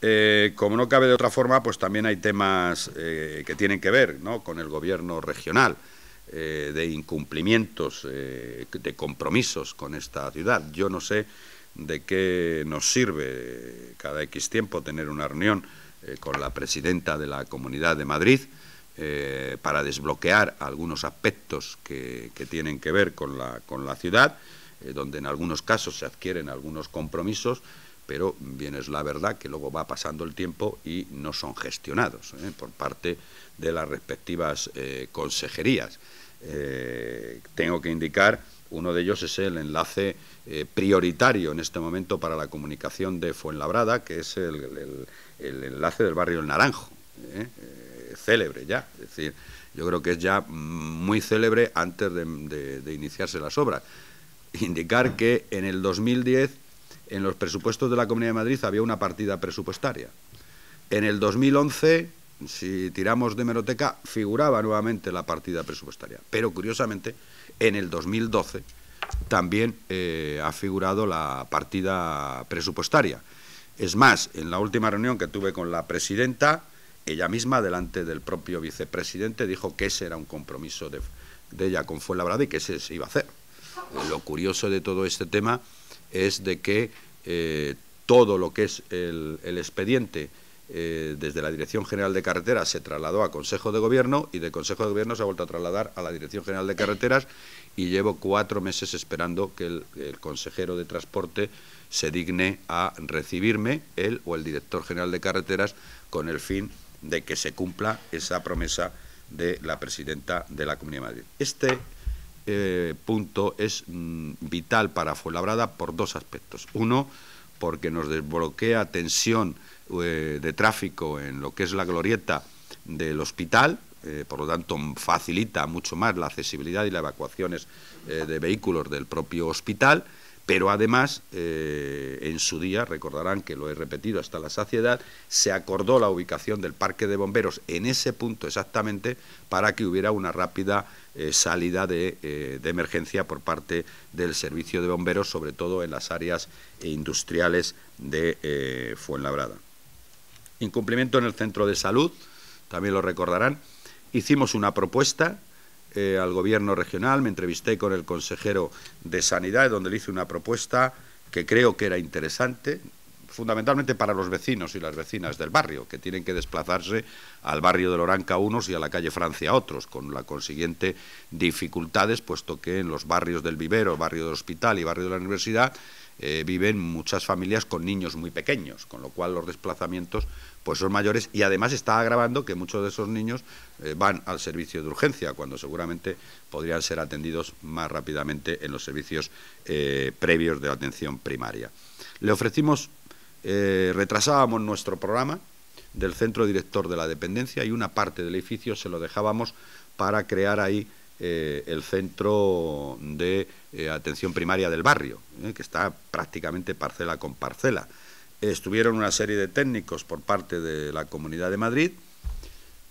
Eh, como no cabe de otra forma, pues también hay temas eh, que tienen que ver ¿no? con el gobierno regional, eh, de incumplimientos, de compromisos con esta ciudad. Yo no sé de qué nos sirve cada X tiempo tener una reunión con la presidenta de la Comunidad de Madrid para desbloquear algunos aspectos que, tienen que ver con la, con la ciudad, donde en algunos casos se adquieren algunos compromisos pero bien es la verdad que luego va pasando el tiempo y no son gestionados ¿eh? por parte de las respectivas eh, consejerías. Eh, tengo que indicar, uno de ellos es el enlace prioritario en este momento para la comunicación de Fuenlabrada, que es el, enlace del barrio El Naranjo, célebre ya, es decir, yo creo que es ya muy célebre antes de, de iniciarse las obras. Indicar que en el 2010 en los presupuestos de la Comunidad de Madrid había una partida presupuestaria. En el 2011, si tiramos de meroteca, figuraba nuevamente la partida presupuestaria. Pero curiosamente, en el 2012 también eh, ha figurado la partida presupuestaria. Es más, en la última reunión que tuve con la presidenta, ella misma, delante del propio vicepresidente, dijo que ese era un compromiso de, de ella con Fuenlabrada y que ese se iba a hacer. Lo curioso de todo este tema es de que eh, todo lo que es el, expediente eh, desde la Dirección General de Carreteras se trasladó a Consejo de Gobierno y de Consejo de Gobierno se ha vuelto a trasladar a la Dirección General de Carreteras y llevo cuatro meses esperando que el, consejero de Transporte se digne a recibirme, él o el director general de Carreteras, con el fin de que se cumpla esa promesa de la presidenta de la Comunidad de Madrid. Este eh, punto es mm, vital para Fuenlabrada por dos aspectos. Uno, porque nos desbloquea tensión eh, de tráfico en lo que es la glorieta del hospital, eh, por lo tanto facilita mucho más la accesibilidad y las evacuaciones de vehículos del propio hospital pero además, eh, en su día, recordarán que lo he repetido hasta la saciedad, se acordó la ubicación del parque de bomberos en ese punto exactamente para que hubiera una rápida eh, salida de, eh, de, emergencia por parte del servicio de bomberos, sobre todo en las áreas industriales de Fuenlabrada. Incumplimiento en el centro de salud, también lo recordarán. Hicimos una propuesta eh, al gobierno regional, me entrevisté con el consejero de Sanidad, donde le hice una propuesta que creo que era interesante, fundamentalmente para los vecinos y las vecinas del barrio, que tienen que desplazarse al barrio de Loranca unos y a la calle Francia otros, con la consiguiente dificultades, puesto que en los barrios del vivero, barrio del hospital y barrio de la universidad, eh, viven muchas familias con niños muy pequeños, con lo cual los desplazamientos pues son mayores y además está agravando que muchos de esos niños eh, van al servicio de urgencia cuando seguramente podrían ser atendidos más rápidamente en los servicios eh, previos de atención primaria. Le ofrecimos eh, retrasábamos nuestro programa del centro director de la dependencia y una parte del edificio se lo dejábamos para crear ahí eh, el centro de eh, atención primaria del barrio, que está prácticamente parcela con parcela. Estuvieron una serie de técnicos por parte de la Comunidad de Madrid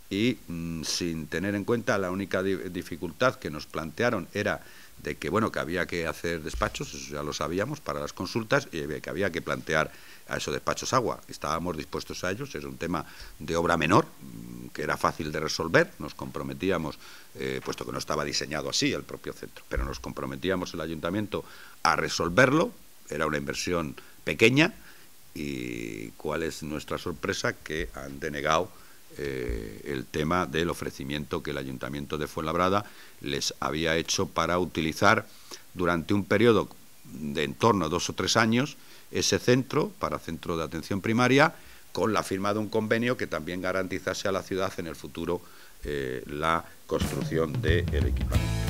y mm, sin tener en cuenta la única dificultad que nos plantearon era de que bueno que había que hacer despachos, eso ya lo sabíamos para las consultas y que había que plantear a esos despachos agua. Estábamos dispuestos a ellos, es un tema de obra menor mm, que era fácil de resolver, nos comprometíamos, eh, puesto que no estaba diseñado así el propio centro, pero nos comprometíamos el ayuntamiento a resolverlo, era una inversión pequeña y cuál es nuestra sorpresa que han denegado eh, el tema del ofrecimiento que el Ayuntamiento de Fuenlabrada les había hecho para utilizar durante un periodo de en torno a dos o tres años ese centro para centro de atención primaria con la firma de un convenio que también garantizase a la ciudad en el futuro eh, la construcción del equipamiento.